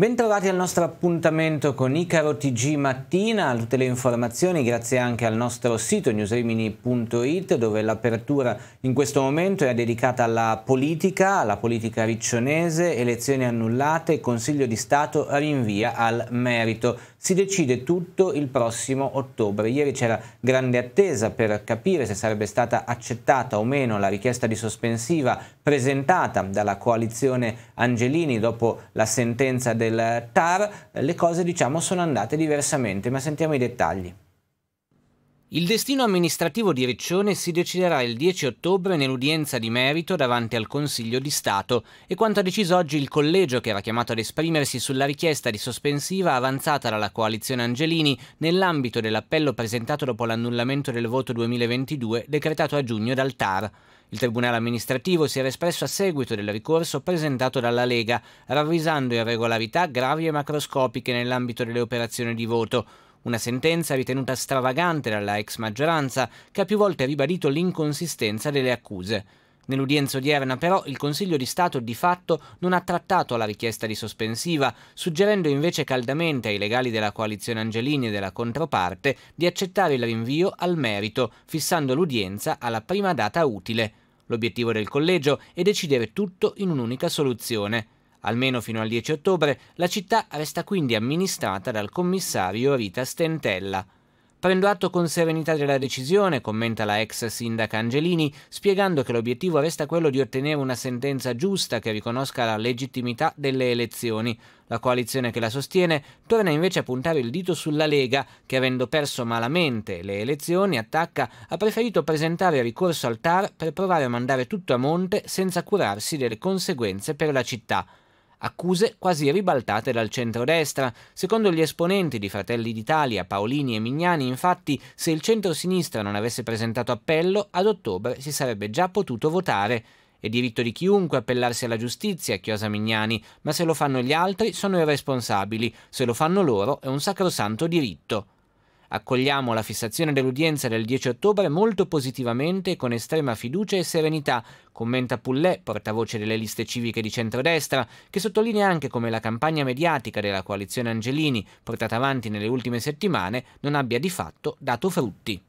Bentrovati al nostro appuntamento con Icaro TG Mattina, tutte le informazioni grazie anche al nostro sito newsremini.it dove l'apertura in questo momento è dedicata alla politica, alla politica riccionese, elezioni annullate, Consiglio di Stato rinvia al merito si decide tutto il prossimo ottobre. Ieri c'era grande attesa per capire se sarebbe stata accettata o meno la richiesta di sospensiva presentata dalla coalizione Angelini dopo la sentenza del TAR. Le cose diciamo sono andate diversamente, ma sentiamo i dettagli. Il destino amministrativo di Riccione si deciderà il 10 ottobre nell'udienza di merito davanti al Consiglio di Stato e quanto ha deciso oggi il collegio che era chiamato ad esprimersi sulla richiesta di sospensiva avanzata dalla coalizione Angelini nell'ambito dell'appello presentato dopo l'annullamento del voto 2022 decretato a giugno dal TAR. Il Tribunale amministrativo si era espresso a seguito del ricorso presentato dalla Lega, ravvisando irregolarità gravi e macroscopiche nell'ambito delle operazioni di voto una sentenza ritenuta stravagante dalla ex maggioranza che ha più volte ribadito l'inconsistenza delle accuse. Nell'udienza odierna però il Consiglio di Stato di fatto non ha trattato la richiesta di sospensiva, suggerendo invece caldamente ai legali della coalizione Angelini e della controparte di accettare il rinvio al merito, fissando l'udienza alla prima data utile. L'obiettivo del collegio è decidere tutto in un'unica soluzione. Almeno fino al 10 ottobre la città resta quindi amministrata dal commissario Rita Stentella. Prendo atto con serenità della decisione, commenta la ex sindaca Angelini, spiegando che l'obiettivo resta quello di ottenere una sentenza giusta che riconosca la legittimità delle elezioni. La coalizione che la sostiene torna invece a puntare il dito sulla Lega, che avendo perso malamente le elezioni, attacca, ha preferito presentare ricorso al TAR per provare a mandare tutto a monte senza curarsi delle conseguenze per la città accuse quasi ribaltate dal centrodestra. Secondo gli esponenti di Fratelli d'Italia, Paolini e Mignani, infatti, se il centrosinistra non avesse presentato appello, ad ottobre si sarebbe già potuto votare. È diritto di chiunque appellarsi alla giustizia, chiosa Mignani, ma se lo fanno gli altri sono irresponsabili, se lo fanno loro è un sacrosanto diritto. Accogliamo la fissazione dell'udienza del 10 ottobre molto positivamente e con estrema fiducia e serenità, commenta Pullè, portavoce delle liste civiche di centrodestra, che sottolinea anche come la campagna mediatica della coalizione Angelini, portata avanti nelle ultime settimane, non abbia di fatto dato frutti.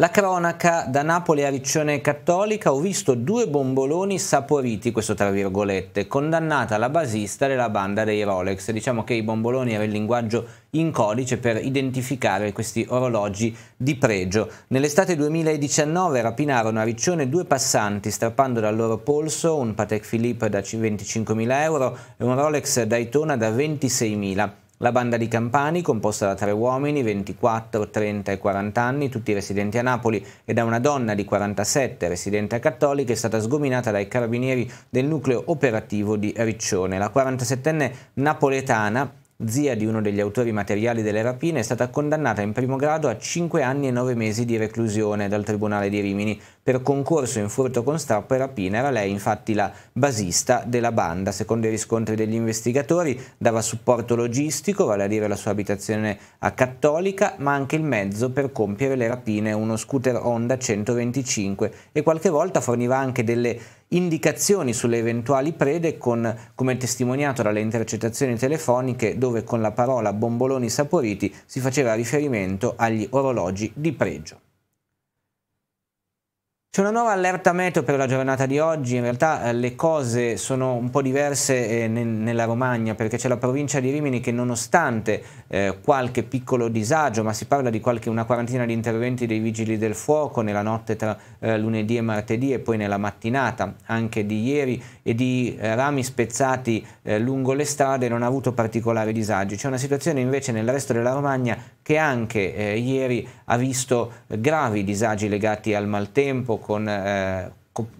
La cronaca da Napoli a Riccione Cattolica ho visto due bomboloni saporiti, questo tra virgolette, condannata la basista della banda dei Rolex. Diciamo che i bomboloni era il linguaggio in codice per identificare questi orologi di pregio. Nell'estate 2019 rapinarono a Riccione due passanti strappando dal loro polso un Patek Philippe da 25.000 euro e un Rolex Daytona da 26.000 euro. La banda di Campani, composta da tre uomini, 24, 30 e 40 anni, tutti residenti a Napoli, e da una donna di 47, residente a Cattolica, è stata sgominata dai carabinieri del nucleo operativo di Riccione. La 47enne napoletana zia di uno degli autori materiali delle rapine, è stata condannata in primo grado a 5 anni e 9 mesi di reclusione dal Tribunale di Rimini per concorso in furto con strappo e rapina. Era lei infatti la basista della banda. Secondo i riscontri degli investigatori dava supporto logistico, vale a dire la sua abitazione a Cattolica, ma anche il mezzo per compiere le rapine, uno scooter Honda 125 e qualche volta forniva anche delle indicazioni sulle eventuali prede con, come testimoniato dalle intercettazioni telefoniche dove con la parola bomboloni saporiti si faceva riferimento agli orologi di pregio. C'è una nuova allerta meteo per la giornata di oggi, in realtà eh, le cose sono un po' diverse eh, nella Romagna perché c'è la provincia di Rimini che nonostante eh, qualche piccolo disagio, ma si parla di qualche, una quarantina di interventi dei vigili del fuoco nella notte tra lunedì e martedì e poi nella mattinata anche di ieri e di rami spezzati lungo le strade non ha avuto particolari disagi. C'è una situazione invece nel resto della Romagna che anche eh, ieri ha visto gravi disagi legati al maltempo con eh,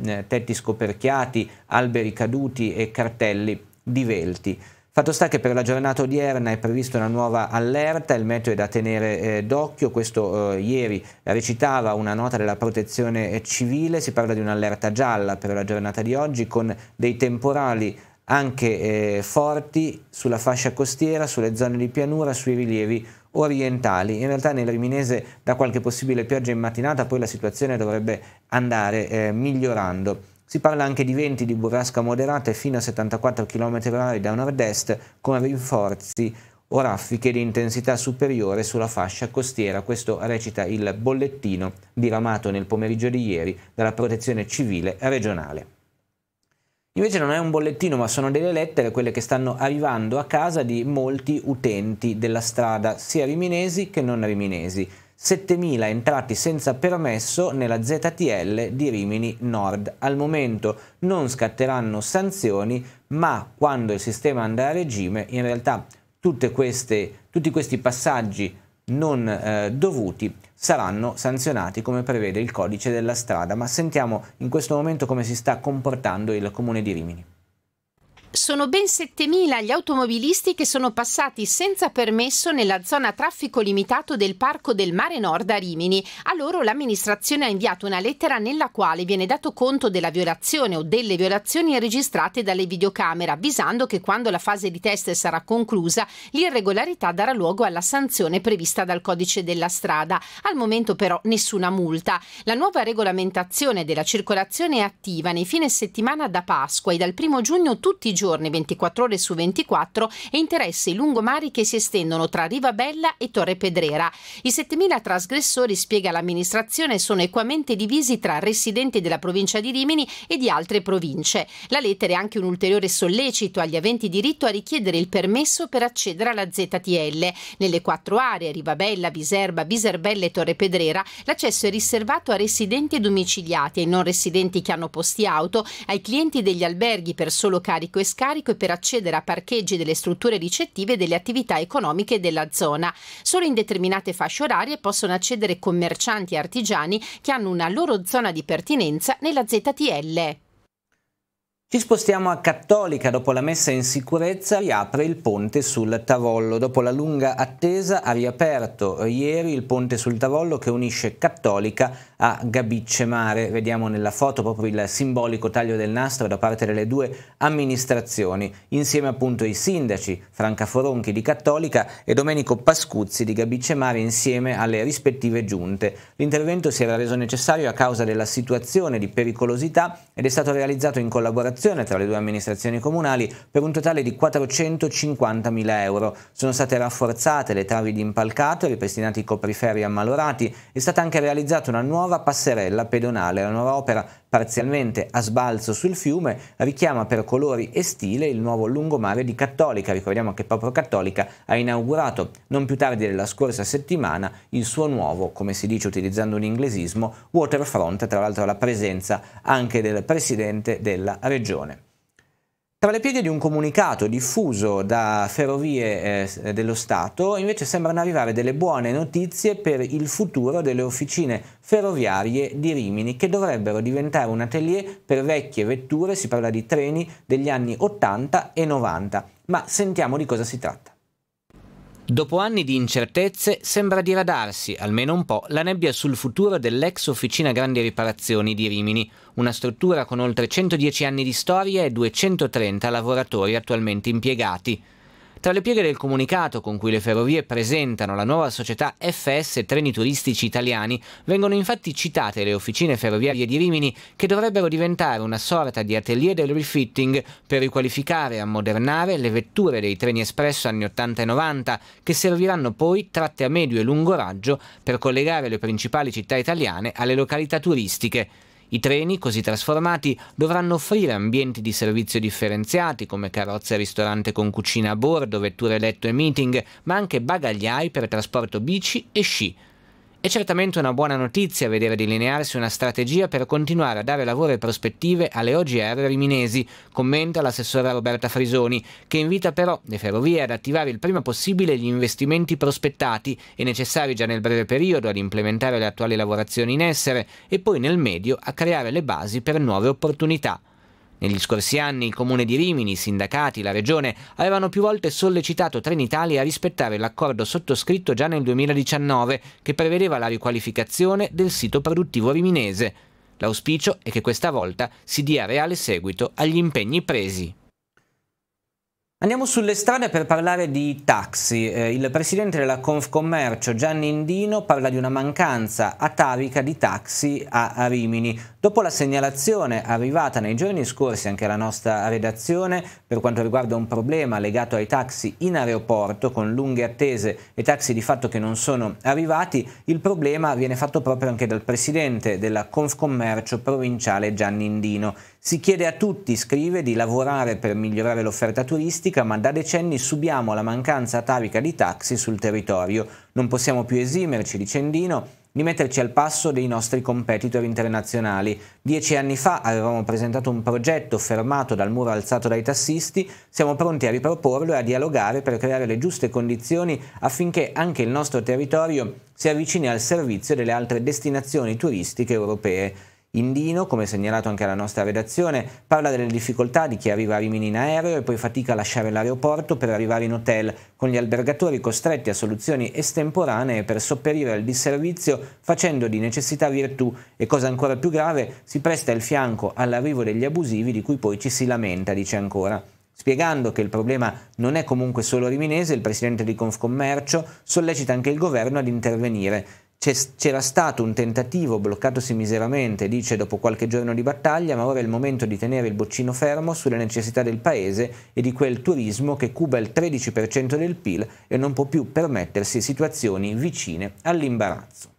eh, tetti scoperchiati, alberi caduti e cartelli divelti. Fatto sta che per la giornata odierna è prevista una nuova allerta, il meteo è da tenere eh, d'occhio, questo eh, ieri recitava una nota della protezione civile, si parla di un'allerta gialla per la giornata di oggi con dei temporali anche eh, forti sulla fascia costiera, sulle zone di pianura, sui rilievi orientali. In realtà nel Riminese da qualche possibile pioggia in mattinata poi la situazione dovrebbe andare eh, migliorando. Si parla anche di venti di burrasca moderate fino a 74 km/h da nord-est con rinforzi o raffiche di intensità superiore sulla fascia costiera. Questo recita il bollettino diramato nel pomeriggio di ieri dalla Protezione Civile regionale. Invece non è un bollettino, ma sono delle lettere, quelle che stanno arrivando a casa di molti utenti della strada, sia riminesi che non riminesi. 7.000 entrati senza permesso nella ZTL di Rimini Nord. Al momento non scatteranno sanzioni, ma quando il sistema andrà a regime, in realtà queste, tutti questi passaggi non eh, dovuti saranno sanzionati come prevede il codice della strada, ma sentiamo in questo momento come si sta comportando il comune di Rimini. Sono ben 7.000 gli automobilisti che sono passati senza permesso nella zona traffico limitato del Parco del Mare Nord a Rimini. A loro l'amministrazione ha inviato una lettera nella quale viene dato conto della violazione o delle violazioni registrate dalle videocamere, avvisando che quando la fase di test sarà conclusa l'irregolarità darà luogo alla sanzione prevista dal codice della strada. Al momento però nessuna multa. La nuova regolamentazione della circolazione è attiva nei fine settimana da Pasqua e dal 1 giugno tutti i giorni, 24 ore su 24 e interessi lungomari che si estendono tra Rivabella e Torre Pedrera. I 7.000 trasgressori, spiega l'amministrazione, sono equamente divisi tra residenti della provincia di Rimini e di altre province. La lettera è anche un ulteriore sollecito agli aventi diritto a richiedere il permesso per accedere alla ZTL. Nelle quattro aree, Rivabella, Biserba, Biserbella e Torre Pedrera, l'accesso è riservato a residenti domiciliati, e non residenti che hanno posti auto, ai clienti degli alberghi per solo carico e scarico e per accedere a parcheggi delle strutture ricettive delle attività economiche della zona. Solo in determinate fasce orarie possono accedere commercianti e artigiani che hanno una loro zona di pertinenza nella ZTL. Ci spostiamo a Cattolica, dopo la messa in sicurezza riapre il ponte sul Tavollo. Dopo la lunga attesa ha riaperto ieri il ponte sul Tavollo che unisce Cattolica a Gabicce Mare. Vediamo nella foto proprio il simbolico taglio del nastro da parte delle due amministrazioni, insieme appunto ai sindaci Franca Foronchi di Cattolica e Domenico Pascuzzi di Gabicce Mare insieme alle rispettive giunte. L'intervento si era reso necessario a causa della situazione di pericolosità ed è stato realizzato in collaborazione collaborazione tra le due amministrazioni comunali per un totale di 450.000 euro. Sono state rafforzate le travi di impalcato, ripristinati i copriferri ammalorati, è stata anche realizzata una nuova passerella pedonale. La nuova opera parzialmente a sbalzo sul fiume, richiama per colori e stile il nuovo lungomare di Cattolica. Ricordiamo che proprio Cattolica ha inaugurato non più tardi della scorsa settimana il suo nuovo, come si dice utilizzando un inglesismo, waterfront, tra l'altro la presenza anche del presidente della regione. Tra le pieghe di un comunicato diffuso da Ferrovie eh, dello Stato invece sembrano arrivare delle buone notizie per il futuro delle officine ferroviarie di Rimini che dovrebbero diventare un atelier per vecchie vetture, si parla di treni degli anni 80 e 90, ma sentiamo di cosa si tratta. Dopo anni di incertezze sembra diradarsi, almeno un po', la nebbia sul futuro dell'ex Officina Grandi Riparazioni di Rimini, una struttura con oltre 110 anni di storia e 230 lavoratori attualmente impiegati. Tra le pieghe del comunicato con cui le ferrovie presentano la nuova società FS Treni Turistici Italiani vengono infatti citate le officine ferroviarie di Rimini che dovrebbero diventare una sorta di atelier del refitting per riqualificare e ammodernare le vetture dei treni espresso anni 80 e 90 che serviranno poi tratte a medio e lungo raggio per collegare le principali città italiane alle località turistiche. I treni, così trasformati, dovranno offrire ambienti di servizio differenziati come carrozze e ristorante con cucina a bordo, vetture letto e meeting, ma anche bagagliai per trasporto bici e sci, è certamente una buona notizia vedere delinearsi una strategia per continuare a dare lavoro e prospettive alle OGR riminesi, commenta l'assessora Roberta Frisoni, che invita però le ferrovie ad attivare il prima possibile gli investimenti prospettati e necessari già nel breve periodo ad implementare le attuali lavorazioni in essere e poi nel medio a creare le basi per nuove opportunità. Negli scorsi anni il comune di Rimini, i sindacati, la regione avevano più volte sollecitato Trenitalia a rispettare l'accordo sottoscritto già nel 2019 che prevedeva la riqualificazione del sito produttivo riminese. L'auspicio è che questa volta si dia reale seguito agli impegni presi. Andiamo sulle strade per parlare di taxi. Eh, il presidente della Confcommercio Gianni Indino parla di una mancanza atavica di taxi a Rimini. Dopo la segnalazione arrivata nei giorni scorsi anche alla nostra redazione per quanto riguarda un problema legato ai taxi in aeroporto con lunghe attese e taxi di fatto che non sono arrivati, il problema viene fatto proprio anche dal presidente della Confcommercio provinciale Gianni Indino. Si chiede a tutti, scrive, di lavorare per migliorare l'offerta turistica, ma da decenni subiamo la mancanza atavica di taxi sul territorio. Non possiamo più esimerci, dice Indino, di metterci al passo dei nostri competitor internazionali. Dieci anni fa avevamo presentato un progetto fermato dal muro alzato dai tassisti, siamo pronti a riproporlo e a dialogare per creare le giuste condizioni affinché anche il nostro territorio si avvicini al servizio delle altre destinazioni turistiche europee. Indino, come segnalato anche alla nostra redazione, parla delle difficoltà di chi arriva a Rimini in aereo e poi fatica a lasciare l'aeroporto per arrivare in hotel, con gli albergatori costretti a soluzioni estemporanee per sopperire al disservizio facendo di necessità virtù e cosa ancora più grave si presta il fianco all'arrivo degli abusivi di cui poi ci si lamenta, dice ancora. Spiegando che il problema non è comunque solo riminese, il presidente di Confcommercio sollecita anche il governo ad intervenire c'era stato un tentativo bloccatosi miseramente, dice dopo qualche giorno di battaglia, ma ora è il momento di tenere il boccino fermo sulle necessità del paese e di quel turismo che cuba il 13% del PIL e non può più permettersi situazioni vicine all'imbarazzo.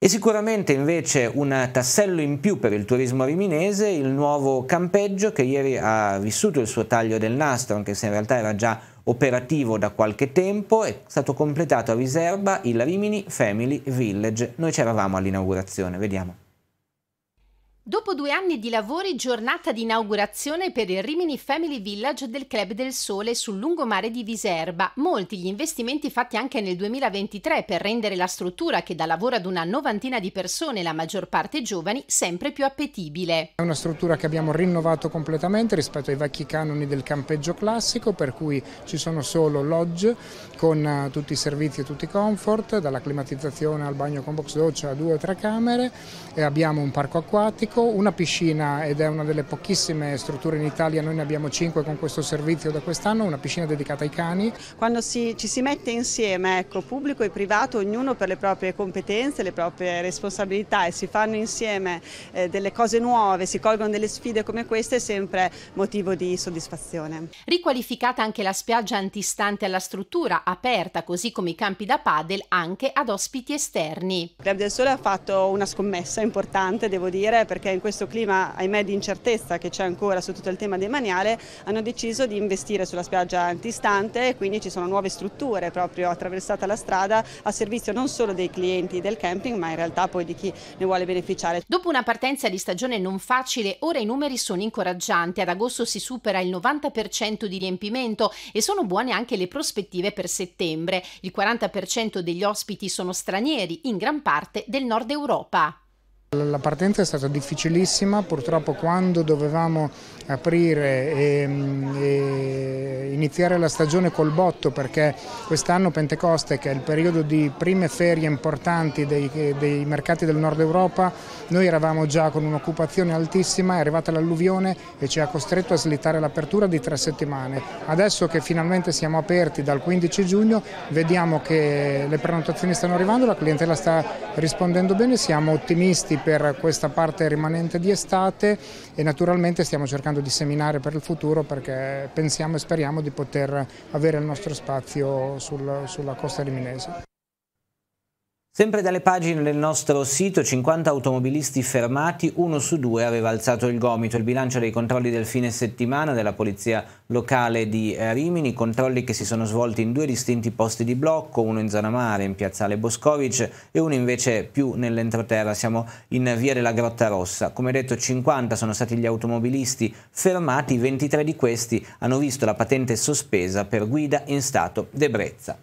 E sicuramente invece un tassello in più per il turismo riminese, il nuovo campeggio che ieri ha vissuto il suo taglio del nastro, anche se in realtà era già operativo da qualche tempo, è stato completato a riserva il Rimini Family Village. Noi c'eravamo all'inaugurazione, vediamo. Dopo due anni di lavori, giornata di inaugurazione per il Rimini Family Village del Club del Sole sul lungomare di Viserba. Molti gli investimenti fatti anche nel 2023 per rendere la struttura, che dà lavoro ad una novantina di persone, la maggior parte giovani, sempre più appetibile. È una struttura che abbiamo rinnovato completamente rispetto ai vecchi canoni del campeggio classico, per cui ci sono solo lodge con eh, tutti i servizi e tutti i comfort, dalla climatizzazione al bagno con box doccia a due o tre camere, e abbiamo un parco acquatico parco, una piscina ed è una delle pochissime strutture in Italia, noi ne abbiamo cinque con questo servizio da quest'anno, una piscina dedicata ai cani. Quando si, ci si mette insieme, ecco, pubblico e privato, ognuno per le proprie competenze, le proprie responsabilità e si fanno insieme eh, delle cose nuove, si colgono delle sfide come queste, è sempre motivo di soddisfazione. Riqualificata anche la spiaggia antistante alla struttura, aperta così come i campi da padel anche ad ospiti esterni. Il Club del Sole ha fatto una scommessa importante, devo dire, perché perché in questo clima, ahimè, di incertezza che c'è ancora su tutto il tema demaniale, hanno deciso di investire sulla spiaggia antistante e quindi ci sono nuove strutture proprio attraversata la strada a servizio non solo dei clienti del camping, ma in realtà poi di chi ne vuole beneficiare. Dopo una partenza di stagione non facile, ora i numeri sono incoraggianti. Ad agosto si supera il 90% di riempimento e sono buone anche le prospettive per settembre. Il 40% degli ospiti sono stranieri, in gran parte del nord Europa. La partenza è stata difficilissima, purtroppo quando dovevamo aprire e, mm, e iniziare la stagione col botto perché quest'anno Pentecoste che è il periodo di prime ferie importanti dei, dei mercati del nord Europa noi eravamo già con un'occupazione altissima, è arrivata l'alluvione e ci ha costretto a slittare l'apertura di tre settimane. Adesso che finalmente siamo aperti dal 15 giugno vediamo che le prenotazioni stanno arrivando, la clientela sta rispondendo bene, siamo ottimisti per questa parte rimanente di estate e naturalmente stiamo cercando di seminare per il futuro perché pensiamo e speriamo di poter avere il nostro spazio sul, sulla costa riminese. Sempre dalle pagine del nostro sito, 50 automobilisti fermati, uno su due aveva alzato il gomito. Il bilancio dei controlli del fine settimana della polizia locale di eh, Rimini, controlli che si sono svolti in due distinti posti di blocco, uno in zona mare, in piazzale Boscovic e uno invece più nell'entroterra, siamo in via della Grotta Rossa. Come detto 50 sono stati gli automobilisti fermati, 23 di questi hanno visto la patente sospesa per guida in stato d'ebbrezza.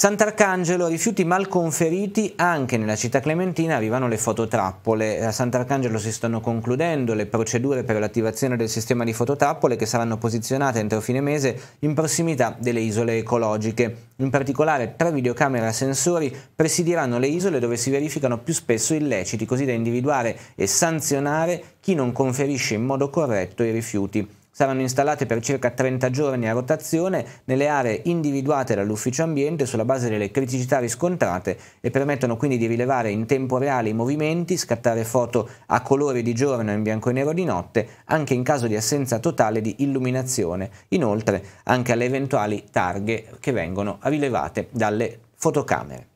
Sant'Arcangelo, rifiuti mal conferiti, anche nella città clementina arrivano le fototrappole. A Sant'Arcangelo si stanno concludendo le procedure per l'attivazione del sistema di fototrappole che saranno posizionate entro fine mese in prossimità delle isole ecologiche. In particolare tre videocamere a sensori presidiranno le isole dove si verificano più spesso illeciti, così da individuare e sanzionare chi non conferisce in modo corretto i rifiuti saranno installate per circa 30 giorni a rotazione nelle aree individuate dall'ufficio ambiente sulla base delle criticità riscontrate e permettono quindi di rilevare in tempo reale i movimenti, scattare foto a colori di giorno e in bianco e nero di notte, anche in caso di assenza totale di illuminazione, inoltre anche alle eventuali targhe che vengono rilevate dalle fotocamere.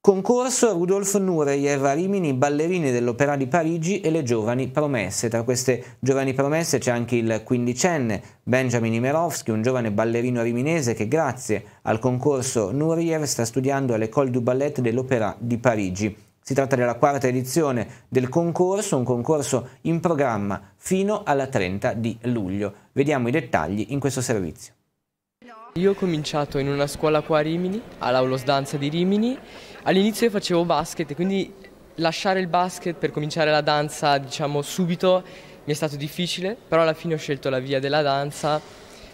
Concorso Rudolf Nureyev a Rimini, ballerini dell'Opera di Parigi e le giovani promesse. Tra queste giovani promesse c'è anche il quindicenne Benjamin Imerovski, un giovane ballerino riminese che grazie al concorso Nureyev sta studiando all'École du Ballet dell'Opera di Parigi. Si tratta della quarta edizione del concorso, un concorso in programma fino alla 30 di luglio. Vediamo i dettagli in questo servizio. Io ho cominciato in una scuola qua a Rimini, all'Aulos Danza di Rimini All'inizio facevo basket, quindi lasciare il basket per cominciare la danza, diciamo, subito mi è stato difficile, però alla fine ho scelto la via della danza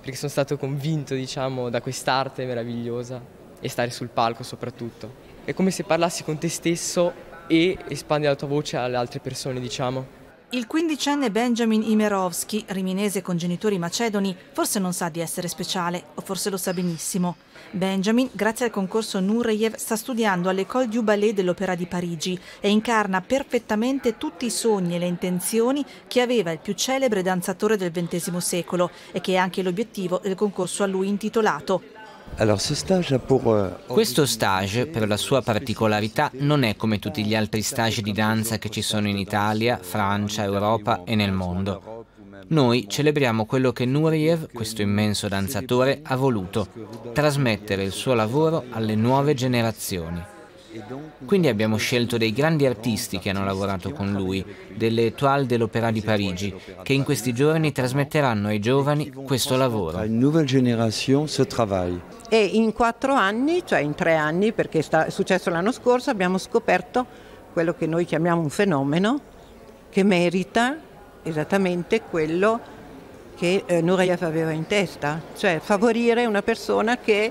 perché sono stato convinto, diciamo, da quest'arte meravigliosa e stare sul palco soprattutto. È come se parlassi con te stesso e espandi la tua voce alle altre persone, diciamo. Il quindicenne Benjamin Imerovski, riminese con genitori macedoni, forse non sa di essere speciale, o forse lo sa benissimo. Benjamin, grazie al concorso Nureyev, sta studiando all'École du Ballet dell'Opera di Parigi e incarna perfettamente tutti i sogni e le intenzioni che aveva il più celebre danzatore del XX secolo e che è anche l'obiettivo del concorso a lui intitolato Euh, questo stage, per la sua particolarità, non è come tutti gli altri stage di danza che ci sono in Italia, Francia, Europa e nel mondo. Noi celebriamo quello che Nureyev, questo immenso danzatore, ha voluto, trasmettere il suo lavoro alle nuove generazioni. Quindi abbiamo scelto dei grandi artisti che hanno lavorato con lui, delle toile dell'Opera di Parigi, che in questi giorni trasmetteranno ai giovani questo lavoro. E in quattro anni, cioè in tre anni, perché è successo l'anno scorso, abbiamo scoperto quello che noi chiamiamo un fenomeno che merita esattamente quello che eh, Nureyev aveva in testa, cioè favorire una persona che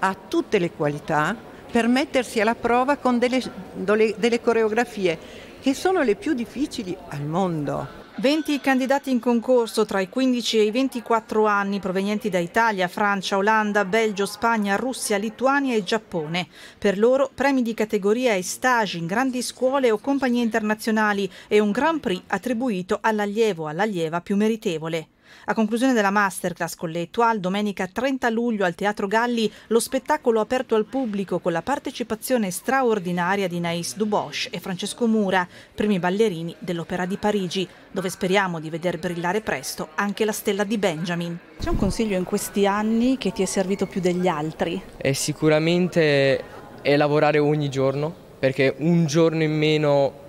ha tutte le qualità per mettersi alla prova con delle, delle, delle coreografie che sono le più difficili al mondo. 20 candidati in concorso tra i 15 e i 24 anni provenienti da Italia, Francia, Olanda, Belgio, Spagna, Russia, Lituania e Giappone. Per loro premi di categoria e stage in grandi scuole o compagnie internazionali e un Grand Prix attribuito all'allievo o all'allieva più meritevole. A conclusione della masterclass con collettual, domenica 30 luglio al Teatro Galli, lo spettacolo aperto al pubblico con la partecipazione straordinaria di Naïs Dubosch e Francesco Mura, primi ballerini dell'Opera di Parigi, dove speriamo di veder brillare presto anche la stella di Benjamin. C'è un consiglio in questi anni che ti è servito più degli altri? È sicuramente è eh, lavorare ogni giorno, perché un giorno in meno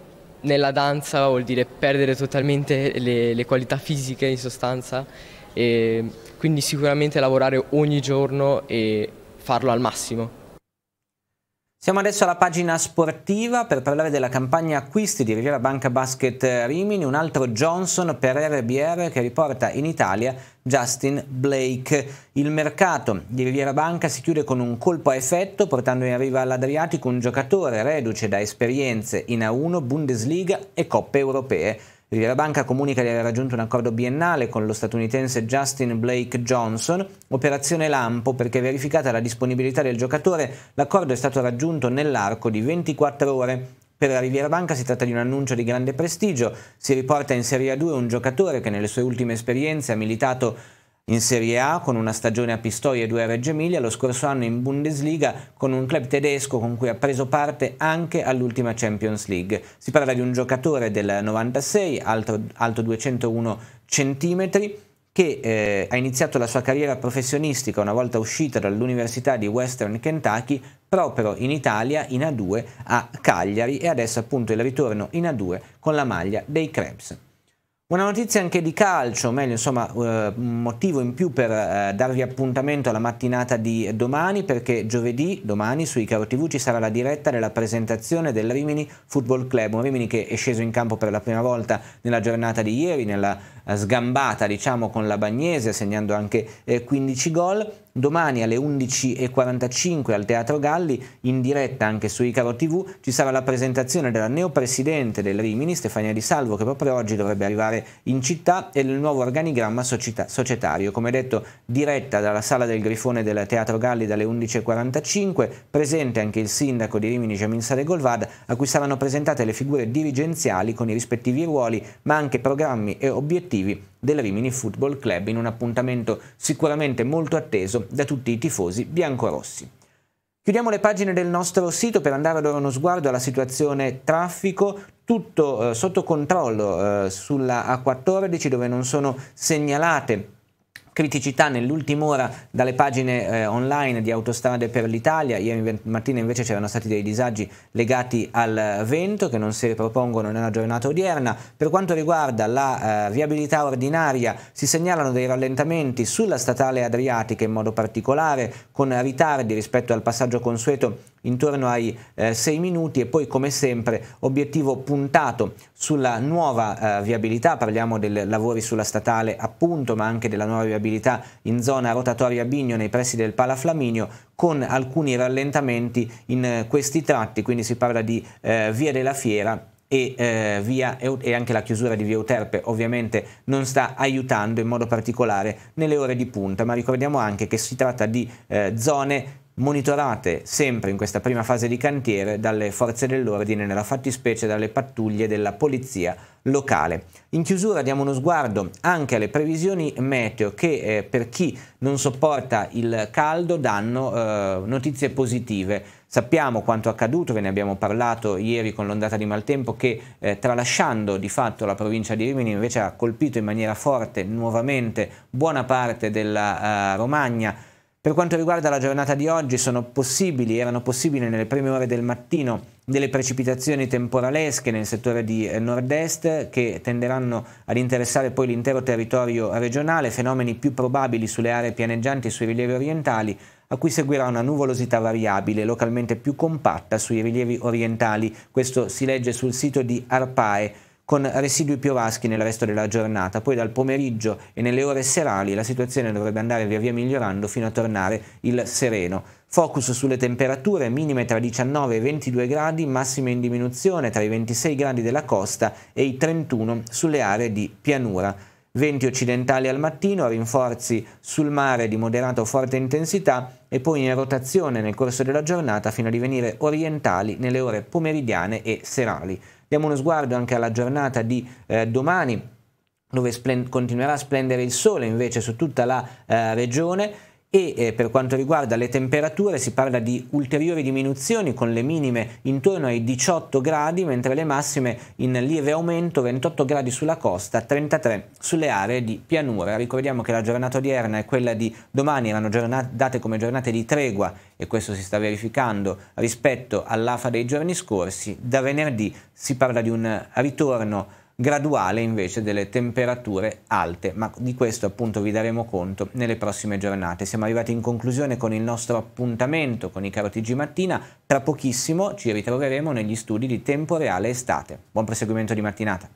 nella danza vuol dire perdere totalmente le, le qualità fisiche in sostanza e quindi sicuramente lavorare ogni giorno e farlo al massimo. Siamo adesso alla pagina sportiva per parlare della campagna acquisti di Riviera Banca Basket Rimini, un altro Johnson per RBR che riporta in Italia Justin Blake. Il mercato di Riviera Banca si chiude con un colpo a effetto portando in arrivo all'Adriatico un giocatore reduce da esperienze in A1, Bundesliga e Coppe Europee. Riviera banca comunica di aver raggiunto un accordo biennale con lo statunitense Justin Blake Johnson, operazione lampo perché verificata la disponibilità del giocatore, l'accordo è stato raggiunto nell'arco di 24 ore. Per la Riviera Banca si tratta di un annuncio di grande prestigio, si riporta in Serie A2 un giocatore che nelle sue ultime esperienze ha militato in Serie A con una stagione a Pistoia e due a Reggio Emilia, lo scorso anno in Bundesliga con un club tedesco con cui ha preso parte anche all'ultima Champions League. Si parla di un giocatore del 96, alto, alto 201 cm, che eh, ha iniziato la sua carriera professionistica una volta uscita dall'Università di Western Kentucky proprio in Italia in A2 a Cagliari e adesso appunto il ritorno in A2 con la maglia dei Krebs. Una notizia anche di calcio, o meglio insomma eh, un motivo in più per eh, darvi appuntamento alla mattinata di domani perché giovedì, domani su Icaro TV ci sarà la diretta della presentazione del Rimini Football Club, un Rimini che è sceso in campo per la prima volta nella giornata di ieri, nella eh, sgambata diciamo con la Bagnese segnando anche 15 gol domani alle 11.45 al Teatro Galli, in diretta anche su Icaro TV, ci sarà la presentazione della neopresidente del Rimini, Stefania Di Salvo, che proprio oggi dovrebbe arrivare in città, e del nuovo organigramma societario. Come detto, diretta dalla Sala del Grifone del Teatro Galli dalle 11.45, presente anche il sindaco di Rimini, Jamin Saregolvad, a cui saranno presentate le figure dirigenziali con i rispettivi ruoli, ma anche programmi e obiettivi del Rimini Football Club in un appuntamento sicuramente molto atteso da tutti i tifosi biancorossi. Chiudiamo le pagine del nostro sito per andare a dare uno sguardo alla situazione traffico, tutto eh, sotto controllo eh, sulla A14 dove non sono segnalate criticità nell'ultima ora dalle pagine eh, online di Autostrade per l'Italia, ieri mattina invece c'erano stati dei disagi legati al eh, vento che non si ripropongono nella giornata odierna. Per quanto riguarda la eh, viabilità ordinaria si segnalano dei rallentamenti sulla statale Adriatica in modo particolare con ritardi rispetto al passaggio consueto intorno ai 6 eh, minuti e poi come sempre obiettivo puntato sulla nuova eh, viabilità, parliamo dei lavori sulla statale appunto ma anche della nuova viabilità variabilità in zona rotatoria Bigno nei pressi del Palaflaminio con alcuni rallentamenti in eh, questi tratti, quindi si parla di eh, Via della Fiera e, eh, via, e, anche la chiusura di via Uterpe ovviamente non sta aiutando in modo particolare nelle ore di punta, ma ricordiamo anche che si tratta di eh, zone monitorate sempre in questa prima fase di cantiere dalle forze dell'ordine, nella fattispecie dalle pattuglie della polizia locale. In chiusura diamo uno sguardo anche alle previsioni meteo che eh, per chi non sopporta il caldo danno eh, notizie positive. Sappiamo quanto accaduto, ve ne abbiamo parlato ieri con l'ondata di maltempo che eh, tralasciando di fatto la provincia di Rimini invece ha colpito in maniera forte nuovamente buona parte della eh, Romagna per quanto riguarda la giornata di oggi, possibili, erano possibili nelle prime ore del mattino delle precipitazioni temporalesche nel settore di eh, nord-est che tenderanno ad interessare poi l'intero territorio regionale, fenomeni più probabili sulle aree pianeggianti e sui rilievi orientali, a cui seguirà una nuvolosità variabile, localmente più compatta sui rilievi orientali. Questo si legge sul sito di Arpae con residui piovaschi nel resto della giornata, poi dal pomeriggio e nelle ore serali la situazione dovrebbe andare via via migliorando fino a tornare il sereno. Focus sulle temperature minime tra 19 e 22 gradi, massime in diminuzione tra i 26 gradi della costa e i 31 sulle aree di pianura. Venti occidentali al mattino, rinforzi sul mare di moderata o forte intensità e poi in rotazione nel corso della giornata fino a divenire orientali nelle ore pomeridiane e serali. Diamo uno sguardo anche alla giornata di eh, domani dove continuerà a splendere il sole invece su tutta la eh, regione e eh, per quanto riguarda le temperature si parla di ulteriori diminuzioni con le minime intorno ai 18 gradi mentre le massime in lieve aumento 28 gradi sulla costa 33 sulle aree di pianura ricordiamo che la giornata odierna e quella di domani erano giornate, date come giornate di tregua e questo si sta verificando rispetto all'AFA dei giorni scorsi da venerdì si parla di un ritorno graduale invece delle temperature alte, ma di questo appunto vi daremo conto nelle prossime giornate. Siamo arrivati in conclusione con il nostro appuntamento con i Carotigi Mattina, tra pochissimo ci ritroveremo negli studi di Tempo Reale Estate. Buon proseguimento di mattinata.